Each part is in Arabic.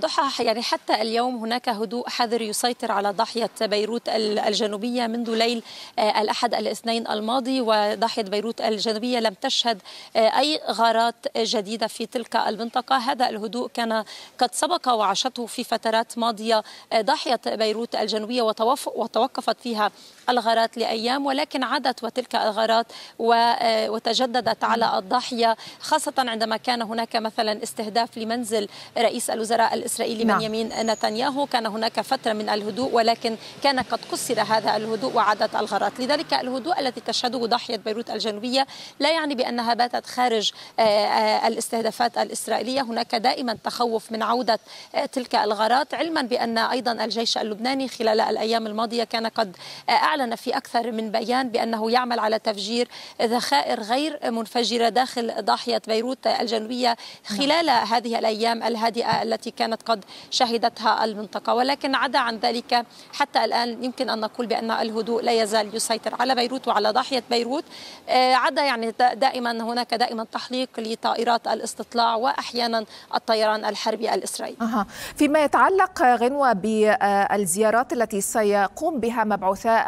ضحى يعني حتى اليوم هناك هدوء حذر يسيطر على ضاحية بيروت الجنوبية منذ ليل آه، الأحد الاثنين الماضي وضاحية بيروت الجنوبية لم تشهد آه، أي غارات جديدة في تلك المنطقة هذا الهدوء كان قد سبق وعاشته في فترات ماضية آه، ضاحية بيروت الجنوبية وتوقفت فيها الغارات لأيام ولكن عادت وتلك الغارات وتجددت على الضاحية خاصة عندما كان هناك مثلا استهداف لمنزل رئيس الوزراء الإسرائيلي نعم. يمين نتنياهو كان هناك فترة من الهدوء ولكن كان قد كسر هذا الهدوء وعادت الغارات لذلك الهدوء التي تشهده ضاحية بيروت الجنوبية لا يعني بأنها باتت خارج آه، آه، الاستهدافات الإسرائيلية هناك دائما تخوف من عودة آه، تلك الغارات علما بأن أيضا الجيش اللبناني خلال الأيام الماضية كان قد أعلن في أكثر من بيان بأنه يعمل على تفجير ذخائر غير منفجرة داخل ضاحية بيروت الجنوبية خلال هذه الأيام الهادئة التي كانت كانت قد شهدتها المنطقة ولكن عدا عن ذلك حتى الآن يمكن أن نقول بأن الهدوء لا يزال يسيطر على بيروت وعلى ضاحية بيروت آه، عدا يعني دائما هناك دائما تحليق لطائرات الاستطلاع وأحيانا الطيران الحربي الإسرائيلي أه. فيما يتعلق غنوة بالزيارات التي سيقوم بها مبعوثاء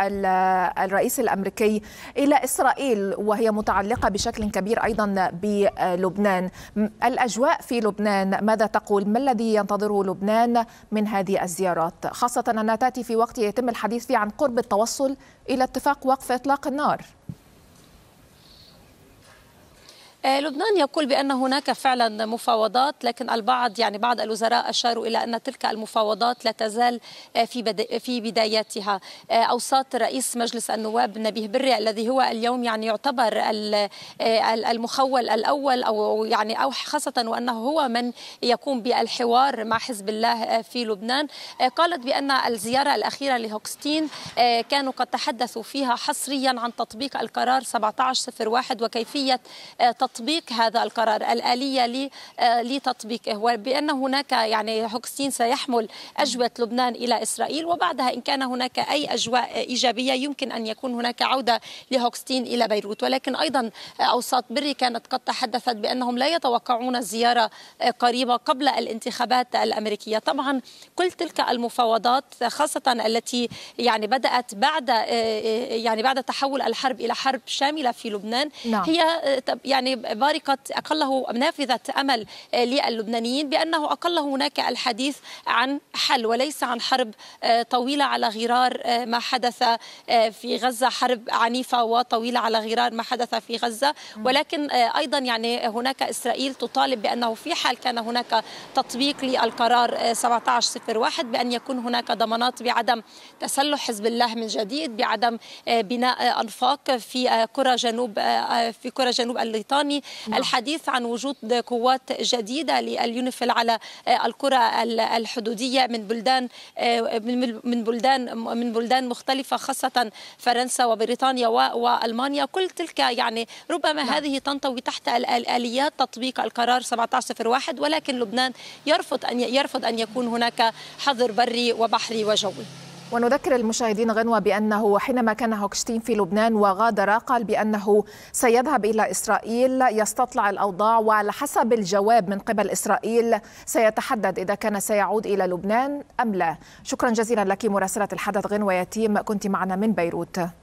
الرئيس الأمريكي إلى إسرائيل وهي متعلقة بشكل كبير أيضا بلبنان الأجواء في لبنان ماذا تقول ما الذي ينتظر ينتظره لبنان من هذه الزيارات خاصة أنها تأتي في وقت يتم الحديث فيه عن قرب التوصل إلى اتفاق وقف إطلاق النار آه، لبنان يقول بأن هناك فعلا مفاوضات لكن البعض يعني بعض الوزراء أشاروا إلى أن تلك المفاوضات لا تزال آه، في في بداياتها آه، أوساط رئيس مجلس النواب نبيه بري الذي هو اليوم يعني يعتبر المخول الأول أو يعني أو خاصة وأنه هو من يقوم بالحوار مع حزب الله في لبنان قالت بأن الزيارة الأخيرة لهوكستين كانوا قد تحدثوا فيها حصريا عن تطبيق القرار 1701 وكيفية تطبيق تطبيق هذا القرار الآلية آه، لتطبيقه وبأن هناك يعني هوكستين سيحمل أجوة لبنان إلى إسرائيل وبعدها إن كان هناك أي أجواء إيجابية يمكن أن يكون هناك عودة لهوكستين إلى بيروت ولكن أيضا أوساط بري كانت قد تحدثت بأنهم لا يتوقعون زيارة آه، قريبة قبل الانتخابات الأمريكية طبعا كل تلك المفاوضات خاصة التي يعني بدأت بعد آه، يعني بعد تحول الحرب إلى حرب شاملة في لبنان نعم. هي يعني بارقة أقله نافذة أمل آه، للبنانيين بأنه أقله هناك الحديث عن حل وليس عن حرب آه، طويلة على غرار آه، ما حدث في غزة حرب عنيفة وطويلة على غرار ما حدث في غزة ولكن أيضا يعني هناك إسرائيل تطالب بأنه في حال كان هناك تطبيق للقرار 1701 بأن يكون هناك ضمانات بعدم تسلح حزب الله من جديد بعدم بناء أنفاق في كرة جنوب في كرة جنوب الليطانية العالمي نعم. الحديث عن وجود قوات جديدة لليونيفيل على آه، القرى الحدودية من بلدان آه، من بلدان من بلدان مختلفة خاصة فرنسا وبريطانيا والمانيا كل تلك يعني ربما نعم. هذه تنطوي تحت الآليات تطبيق القرار 1701 ولكن لبنان يرفض أن يرفض أن يكون هناك حظر بري وبحري وجوي ونذكر المشاهدين غنوة بأنه حينما كان هوكشتين في لبنان وغادر قال بأنه سيذهب إلى إسرائيل يستطلع الأوضاع وعلى حسب الجواب من قبل إسرائيل سيتحدد إذا كان سيعود إلى لبنان أم لا شكرا جزيلا لك مراسلة الحدث غنوة يتيم كنت معنا من بيروت